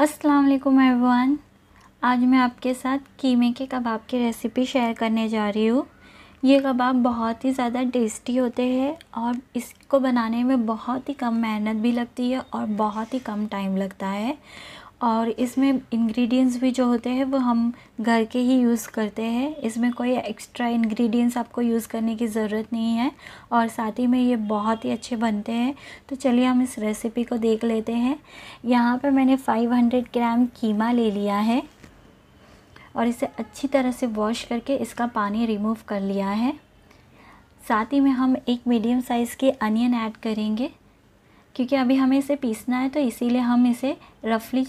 अस्सलाम वालेकुम एवरीवन आज मैं आपके साथ कीमे के कबाब की रेसिपी शेयर करने जा रही हूँ ये कबाब बहुत ही ज़्यादा टेस्टी होते हैं और इसको बनाने में बहुत ही कम मेहनत भी लगती है और बहुत ही कम टाइम लगता है और इसमें इंग्रेडिएंट्स भी जो होते हैं वो हम घर के ही यूज़ करते हैं इसमें कोई एक्स्ट्रा इंग्रेडिएंट्स आपको यूज़ करने की ज़रूरत नहीं है और साथ ही में ये बहुत ही अच्छे बनते हैं तो चलिए हम इस रेसिपी को देख लेते हैं यहाँ पर मैंने 500 ग्राम कीमा ले लिया है और इसे अच्छी तरह से वॉश करके इसका पानी रिमूव कर लिया है साथ ही में हम एक मीडियम साइज़ के अनियन ऐड करेंगे क्योंकि अभी हमें इसे पीसना है तो इसीलिए हम इसे रफली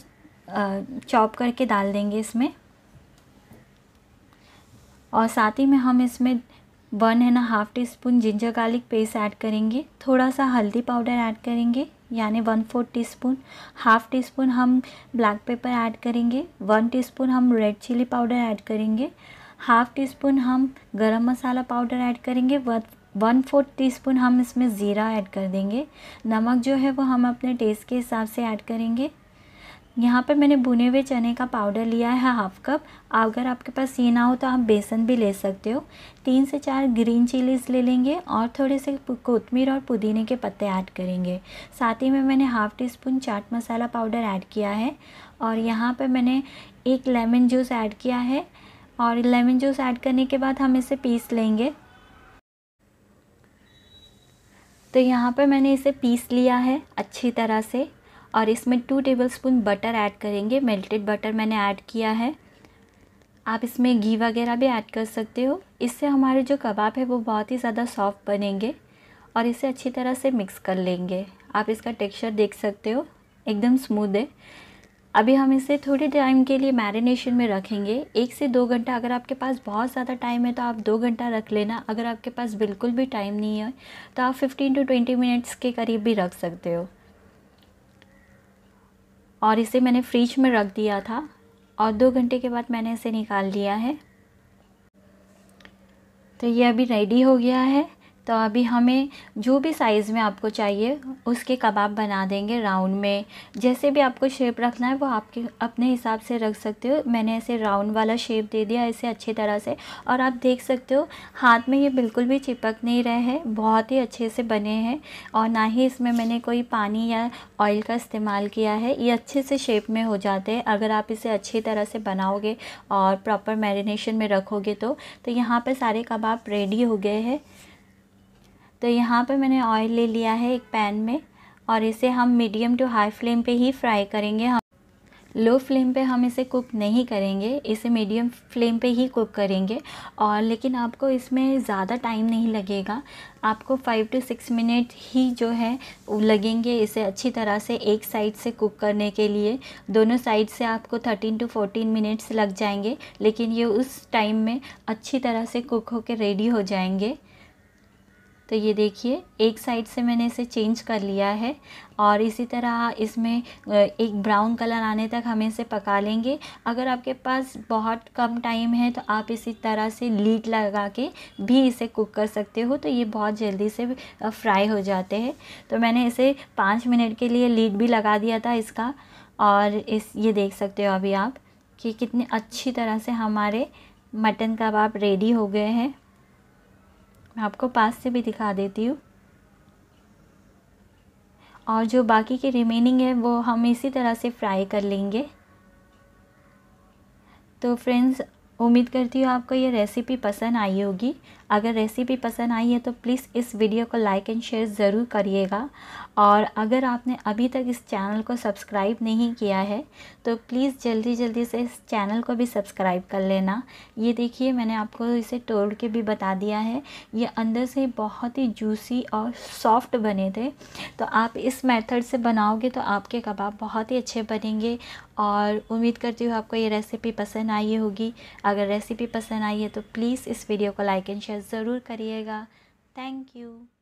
चॉप करके डाल देंगे इसमें और साथ ही में हम इसमें one and half teaspoon ginger garlic paste add करेंगे थोड़ा सा हल्दी पाउडर ऐड करेंगे यानी one fourth teaspoon half teaspoon हम ब्लैक पेपर ऐड करेंगे वन टी स्पून हम रेड चिली पाउडर ऐड करेंगे हाफ टी स्पून हम गरम मसाला पाउडर ऐड करेंगे वन फोर्थ टी स्पून हम इसमें ज़ीरा ऐड कर देंगे नमक जो है वो हम अपने टेस्ट के हिसाब से ऐड करेंगे यहाँ पर मैंने भुने हुए चने का पाउडर लिया है हाफ़ कप अगर आपके पास ये ना हो तो आप बेसन भी ले सकते हो तीन से चार ग्रीन चिलीज़ ले लेंगे और थोड़े से कोतमीर और पुदीने के पत्ते ऐड करेंगे साथ ही में मैंने half teaspoon chaat masala powder add किया है और यहाँ पर मैंने एक लेमन जूस ऐड किया है और लेमन जूस ऐड करने के बाद हम इसे पीस लेंगे तो यहाँ पर मैंने इसे पीस लिया है अच्छी तरह से और इसमें टू टेबलस्पून बटर ऐड करेंगे मेल्टेड बटर मैंने ऐड किया है आप इसमें घी वगैरह भी ऐड कर सकते हो इससे हमारे जो कबाब है वो बहुत ही ज़्यादा सॉफ्ट बनेंगे और इसे अच्छी तरह से मिक्स कर लेंगे आप इसका टेक्सचर देख सकते हो एकदम स्मूद है अभी हम इसे थोड़े टाइम के लिए मैरिनेशन में रखेंगे एक से दो घंटा अगर आपके पास बहुत ज़्यादा टाइम है तो आप दो घंटा रख लेना अगर आपके पास बिल्कुल भी टाइम नहीं है तो आप 15 टू 20 मिनट्स के करीब भी रख सकते हो और इसे मैंने फ्रिज में रख दिया था और दो घंटे के बाद मैंने इसे निकाल लिया है तो ये अभी रेडी हो गया है तो अभी हमें जो भी साइज़ में आपको चाहिए उसके कबाब बना देंगे राउंड में जैसे भी आपको शेप रखना है वो आपके अपने हिसाब से रख सकते हो मैंने ऐसे राउंड वाला शेप दे दिया ऐसे अच्छी तरह से और आप देख सकते हो हाथ में ये बिल्कुल भी चिपक नहीं रहे हैं बहुत ही अच्छे से बने हैं और ना ही इसमें मैंने कोई पानी या ऑयल का इस्तेमाल किया है ये अच्छे से शेप में हो जाते हैं अगर आप इसे अच्छी तरह से बनाओगे और प्रॉपर मैरिनेशन में रखोगे तो, तो यहाँ पर सारे कबाब रेडी हो गए हैं तो यहाँ पर मैंने ऑयल ले लिया है एक पैन में और इसे हम मीडियम टू हाई फ्लेम पे ही फ्राई करेंगे हम लो फ्लेम पे हम इसे कुक नहीं करेंगे इसे मीडियम फ्लेम पे ही कुक करेंगे और लेकिन आपको इसमें ज़्यादा टाइम नहीं लगेगा आपको फाइव टू सिक्स मिनट ही जो है लगेंगे इसे अच्छी तरह से एक साइड से कुक करने के लिए दोनों साइड से आपको थर्टीन टू फोर्टीन मिनट्स लग जाएंगे लेकिन ये उस टाइम में अच्छी तरह से कुक होकर रेडी हो जाएंगे तो ये देखिए एक साइड से मैंने इसे चेंज कर लिया है और इसी तरह इसमें एक ब्राउन कलर आने तक हम इसे पका लेंगे अगर आपके पास बहुत कम टाइम है तो आप इसी तरह से लीड लगा के भी इसे कुक कर सकते हो तो ये बहुत जल्दी से फ्राई हो जाते हैं तो मैंने इसे पाँच मिनट के लिए लीड भी लगा दिया था इसका और इस ये देख सकते हो अभी आप कि कितने अच्छी तरह से हमारे मटन कबाब रेडी हो गए हैं मैं आपको पास से भी दिखा देती हूँ और जो बाकी के रिमेनिंग है वो हम इसी तरह से फ्राई कर लेंगे तो फ्रेंड्स उम्मीद करती हूँ आपको ये रेसिपी पसंद आई होगी अगर रेसिपी पसंद आई है तो प्लीज़ इस वीडियो को लाइक एंड शेयर ज़रूर करिएगा और अगर आपने अभी तक इस चैनल को सब्सक्राइब नहीं किया है तो प्लीज़ जल्दी जल्दी से इस चैनल को भी सब्सक्राइब कर लेना ये देखिए मैंने आपको इसे तोड़ के भी बता दिया है ये अंदर से बहुत ही जूसी और सॉफ्ट बने थे तो आप इस मेथड से बनाओगे तो आपके कबाब बहुत ही अच्छे बनेंगे और उम्मीद करती हूँ आपको ये रेसिपी पसंद आई होगी अगर रेसिपी पसंद आई है तो प्लीज़ इस वीडियो को लाइक एंड शेयर ज़रूर करिएगा थैंक यू